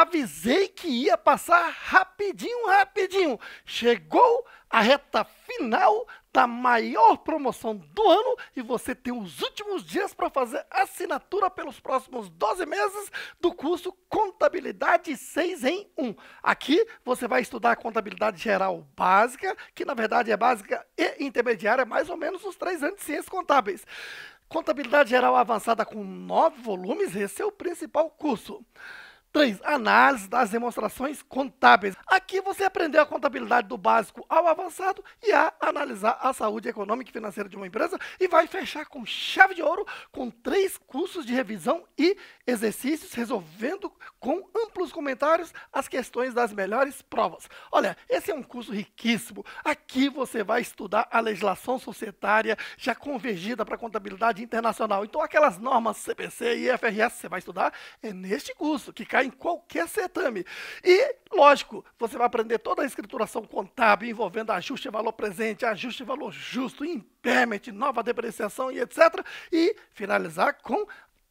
avisei que ia passar rapidinho, rapidinho. Chegou a reta final da maior promoção do ano e você tem os últimos dias para fazer assinatura pelos próximos 12 meses do curso Contabilidade 6 em 1. Aqui você vai estudar a contabilidade geral básica, que na verdade é básica e intermediária, mais ou menos os três anos de ciências contábeis. Contabilidade geral avançada com nove volumes, esse é o principal curso. 3. Análise das demonstrações contábeis. Aqui você aprendeu a contabilidade do básico ao avançado e a analisar a saúde econômica e financeira de uma empresa e vai fechar com chave de ouro com três cursos de revisão e exercícios resolvendo com amplos comentários as questões das melhores provas. Olha, esse é um curso riquíssimo. Aqui você vai estudar a legislação societária já convergida para a contabilidade internacional. Então aquelas normas CPC e IFRS você vai estudar é neste curso que cai em qualquer certame. E, lógico, você vai aprender toda a escrituração contábil envolvendo ajuste de valor presente, ajuste de valor justo, impairment, nova depreciação e etc. E finalizar com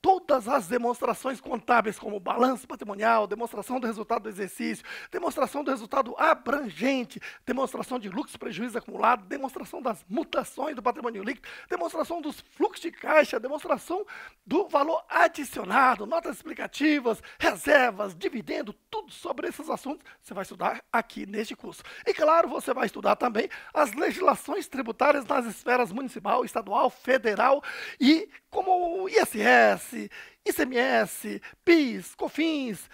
todas as demonstrações contábeis, como balanço patrimonial, demonstração do resultado do exercício, demonstração do resultado abrangente, demonstração de lucros e prejuízo acumulado, demonstração das mutações do patrimônio líquido, demonstração dos fluxos de caixa, demonstração do valor adicionado, notas explicativas, reservas, dividendo, tudo sobre esses assuntos você vai estudar aqui neste curso. E claro, você vai estudar também as legislações tributárias nas esferas municipal, estadual, federal e como o ISS, ICMS, PIS, COFINS,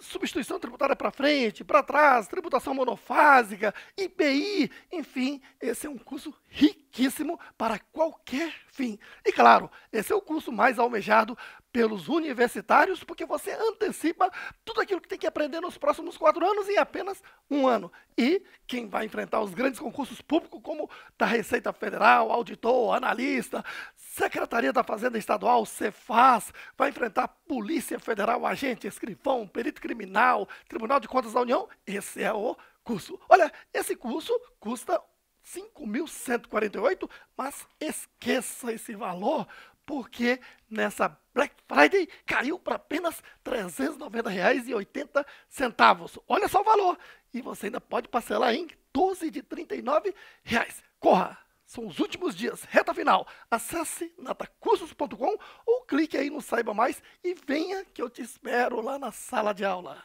substituição tributária para frente, para trás, tributação monofásica, IPI, enfim, esse é um curso rico riquíssimo para qualquer fim. E claro, esse é o curso mais almejado pelos universitários, porque você antecipa tudo aquilo que tem que aprender nos próximos quatro anos em apenas um ano. E quem vai enfrentar os grandes concursos públicos, como da Receita Federal, auditor, analista, Secretaria da Fazenda Estadual, Cefaz, vai enfrentar Polícia Federal, agente, escrivão, perito criminal, Tribunal de Contas da União, esse é o curso. Olha, esse curso custa 5.148, mas esqueça esse valor, porque nessa Black Friday caiu para apenas R$ 390,80. Olha só o valor! E você ainda pode parcelar em 12 de R$ reais. Corra! São os últimos dias, reta final. Acesse natacursos.com ou clique aí no Saiba Mais e venha que eu te espero lá na sala de aula.